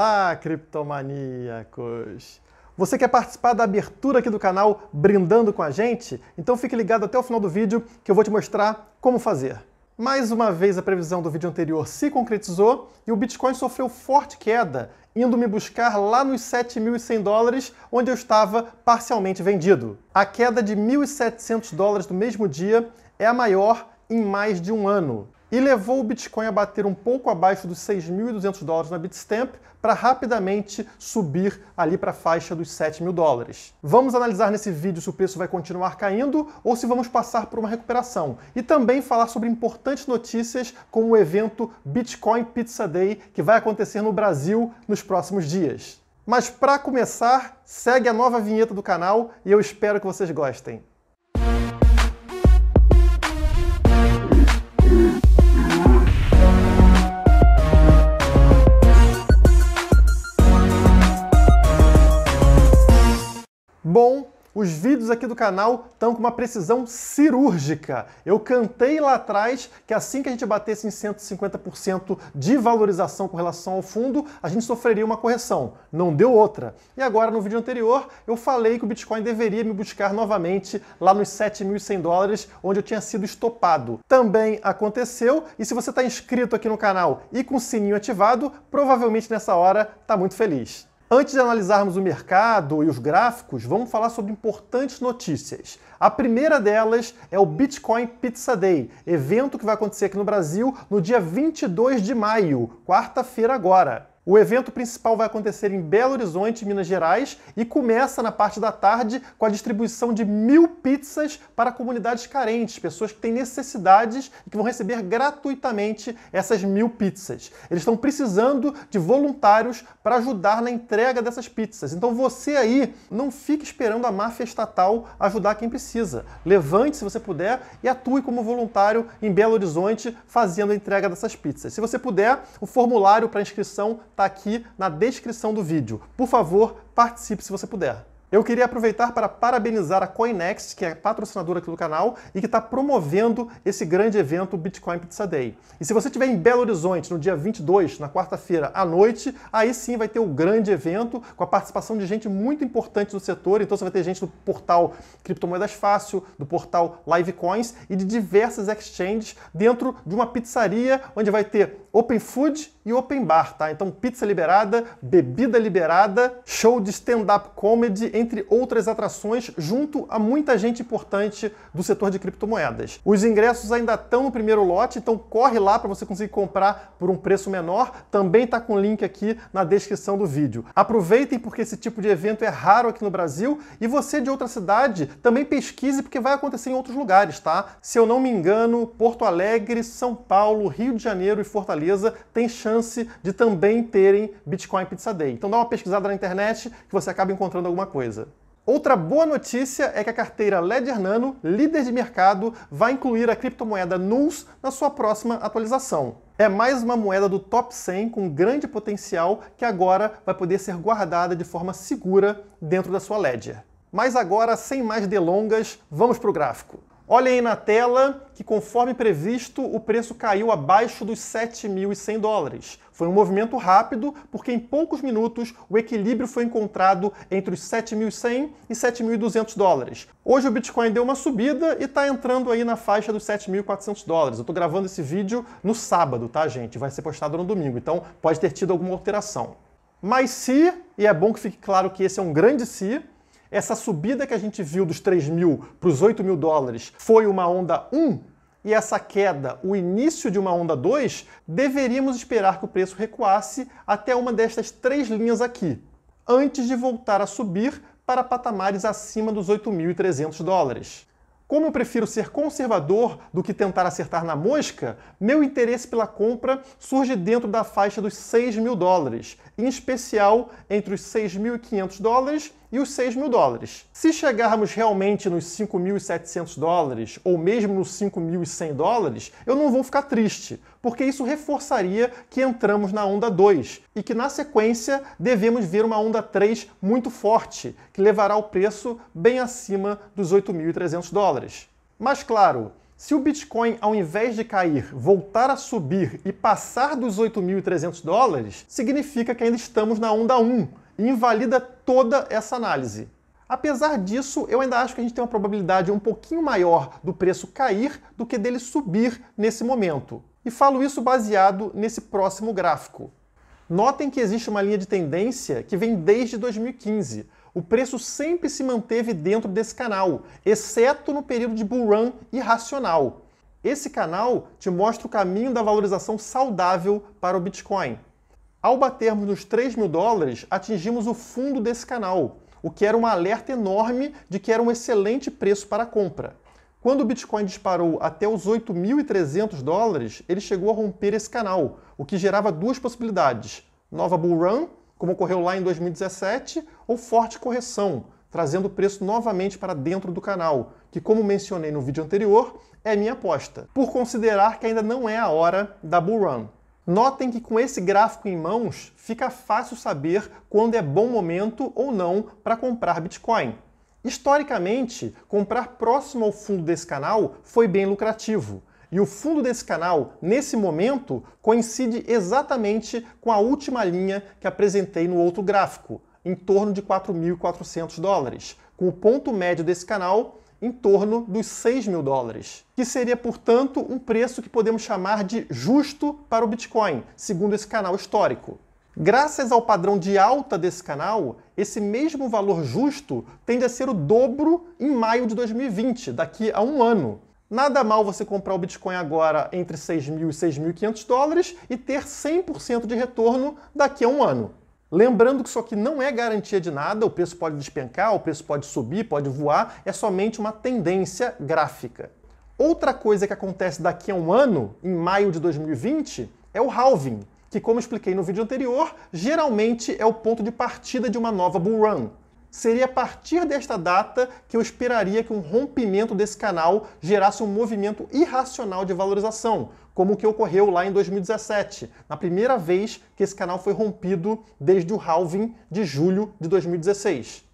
Olá, criptomaníacos! Você quer participar da abertura aqui do canal brindando com a gente? Então fique ligado até o final do vídeo que eu vou te mostrar como fazer. Mais uma vez a previsão do vídeo anterior se concretizou e o Bitcoin sofreu forte queda, indo me buscar lá nos 7.100 dólares, onde eu estava parcialmente vendido. A queda de 1.700 dólares do mesmo dia é a maior em mais de um ano e levou o Bitcoin a bater um pouco abaixo dos 6.200 dólares na Bitstamp para rapidamente subir ali para a faixa dos 7 mil dólares. Vamos analisar nesse vídeo se o preço vai continuar caindo ou se vamos passar por uma recuperação e também falar sobre importantes notícias como o evento Bitcoin Pizza Day que vai acontecer no Brasil nos próximos dias. Mas para começar, segue a nova vinheta do canal e eu espero que vocês gostem. Bom, os vídeos aqui do canal estão com uma precisão cirúrgica. Eu cantei lá atrás que assim que a gente batesse em 150% de valorização com relação ao fundo, a gente sofreria uma correção. Não deu outra. E agora, no vídeo anterior, eu falei que o Bitcoin deveria me buscar novamente lá nos 7.100 dólares, onde eu tinha sido estopado. Também aconteceu, e se você está inscrito aqui no canal e com o sininho ativado, provavelmente nessa hora está muito feliz. Antes de analisarmos o mercado e os gráficos, vamos falar sobre importantes notícias. A primeira delas é o Bitcoin Pizza Day, evento que vai acontecer aqui no Brasil no dia 22 de maio, quarta-feira agora. O evento principal vai acontecer em Belo Horizonte, Minas Gerais, e começa na parte da tarde com a distribuição de mil pizzas para comunidades carentes, pessoas que têm necessidades e que vão receber gratuitamente essas mil pizzas. Eles estão precisando de voluntários para ajudar na entrega dessas pizzas. Então você aí não fique esperando a máfia estatal ajudar quem precisa. Levante se você puder e atue como voluntário em Belo Horizonte fazendo a entrega dessas pizzas. Se você puder, o formulário para inscrição tá está aqui na descrição do vídeo. Por favor, participe se você puder. Eu queria aproveitar para parabenizar a CoinEx, que é patrocinadora aqui do canal e que está promovendo esse grande evento Bitcoin Pizza Day. E se você estiver em Belo Horizonte no dia 22, na quarta-feira à noite, aí sim vai ter o grande evento com a participação de gente muito importante do setor. Então você vai ter gente do portal Criptomoedas Fácil, do portal Livecoins e de diversas exchanges dentro de uma pizzaria onde vai ter Open Food e open bar, tá? Então pizza liberada, bebida liberada, show de stand-up comedy, entre outras atrações, junto a muita gente importante do setor de criptomoedas. Os ingressos ainda estão no primeiro lote, então corre lá para você conseguir comprar por um preço menor. Também tá com o link aqui na descrição do vídeo. Aproveitem porque esse tipo de evento é raro aqui no Brasil e você de outra cidade também pesquise porque vai acontecer em outros lugares, tá? Se eu não me engano, Porto Alegre, São Paulo, Rio de Janeiro e Fortaleza têm chance chance de também terem Bitcoin Pizza Day. Então dá uma pesquisada na internet que você acaba encontrando alguma coisa. Outra boa notícia é que a carteira Ledger Nano, líder de mercado, vai incluir a criptomoeda NULS na sua próxima atualização. É mais uma moeda do top 100 com grande potencial que agora vai poder ser guardada de forma segura dentro da sua Ledger. Mas agora, sem mais delongas, vamos para o gráfico. Olhem aí na tela que, conforme previsto, o preço caiu abaixo dos 7.100 dólares. Foi um movimento rápido, porque em poucos minutos o equilíbrio foi encontrado entre os 7.100 e 7.200 dólares. Hoje o Bitcoin deu uma subida e está entrando aí na faixa dos 7.400 dólares. Eu estou gravando esse vídeo no sábado, tá, gente? Vai ser postado no domingo, então pode ter tido alguma alteração. Mas se, e é bom que fique claro que esse é um grande se, essa subida que a gente viu dos 3 mil para os 8 mil dólares foi uma onda 1 e essa queda, o início de uma onda 2, deveríamos esperar que o preço recuasse até uma destas três linhas aqui, antes de voltar a subir para patamares acima dos 8.300 dólares. Como eu prefiro ser conservador do que tentar acertar na mosca, meu interesse pela compra surge dentro da faixa dos 6 mil dólares, em especial entre os 6.500 dólares e os 6 mil dólares. Se chegarmos realmente nos 5.700 dólares ou mesmo nos 5.100 dólares, eu não vou ficar triste, porque isso reforçaria que entramos na onda 2 e que na sequência devemos ver uma onda 3 muito forte, que levará o preço bem acima dos 8.300 dólares. Mas claro, se o Bitcoin, ao invés de cair, voltar a subir e passar dos 8.300 dólares, significa que ainda estamos na onda 1 invalida toda essa análise. Apesar disso, eu ainda acho que a gente tem uma probabilidade um pouquinho maior do preço cair do que dele subir nesse momento. E falo isso baseado nesse próximo gráfico. Notem que existe uma linha de tendência que vem desde 2015. O preço sempre se manteve dentro desse canal, exceto no período de bull run irracional. Esse canal te mostra o caminho da valorização saudável para o Bitcoin. Ao batermos nos 3 mil dólares, atingimos o fundo desse canal, o que era um alerta enorme de que era um excelente preço para a compra. Quando o Bitcoin disparou até os 8.300 dólares, ele chegou a romper esse canal, o que gerava duas possibilidades: nova bull run, como ocorreu lá em 2017, ou forte correção, trazendo o preço novamente para dentro do canal, que, como mencionei no vídeo anterior, é minha aposta, por considerar que ainda não é a hora da bull run. Notem que com esse gráfico em mãos, fica fácil saber quando é bom momento ou não para comprar Bitcoin. Historicamente, comprar próximo ao fundo desse canal foi bem lucrativo. E o fundo desse canal, nesse momento, coincide exatamente com a última linha que apresentei no outro gráfico, em torno de 4.400 dólares, com o ponto médio desse canal em torno dos 6 mil dólares, que seria, portanto, um preço que podemos chamar de justo para o Bitcoin, segundo esse canal histórico. Graças ao padrão de alta desse canal, esse mesmo valor justo tende a ser o dobro em maio de 2020, daqui a um ano. Nada mal você comprar o Bitcoin agora entre 6 mil e 6.500 dólares e ter 100% de retorno daqui a um ano. Lembrando que isso aqui não é garantia de nada, o preço pode despencar, o preço pode subir, pode voar, é somente uma tendência gráfica. Outra coisa que acontece daqui a um ano, em maio de 2020, é o halving, que, como expliquei no vídeo anterior, geralmente é o ponto de partida de uma nova bull run. Seria a partir desta data que eu esperaria que um rompimento desse canal gerasse um movimento irracional de valorização, como o que ocorreu lá em 2017, na primeira vez que esse canal foi rompido desde o halving de julho de 2016.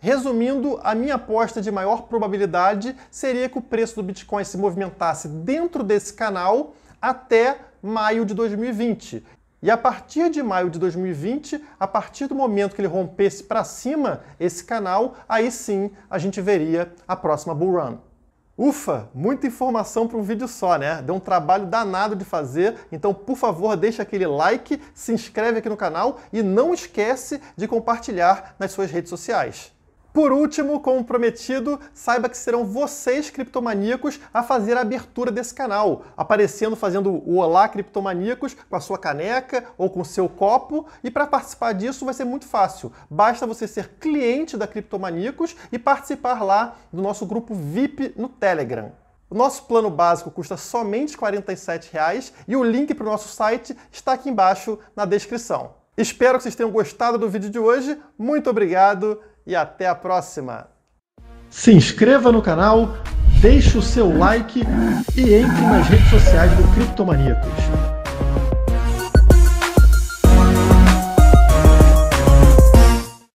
Resumindo, a minha aposta de maior probabilidade seria que o preço do Bitcoin se movimentasse dentro desse canal até maio de 2020. E a partir de maio de 2020, a partir do momento que ele rompesse para cima esse canal, aí sim a gente veria a próxima bull run. Ufa, muita informação para um vídeo só, né? Deu um trabalho danado de fazer, então por favor deixa aquele like, se inscreve aqui no canal e não esquece de compartilhar nas suas redes sociais. Por último, como prometido, saiba que serão vocês, criptomaníacos, a fazer a abertura desse canal, aparecendo fazendo o Olá Criptomaníacos com a sua caneca ou com o seu copo. E para participar disso vai ser muito fácil. Basta você ser cliente da Criptomaníacos e participar lá do nosso grupo VIP no Telegram. O nosso plano básico custa somente R$ 47,00 e o link para o nosso site está aqui embaixo na descrição. Espero que vocês tenham gostado do vídeo de hoje. Muito obrigado! e até a próxima! Se inscreva no canal, deixe o seu like e entre nas redes sociais do Criptomaníacos.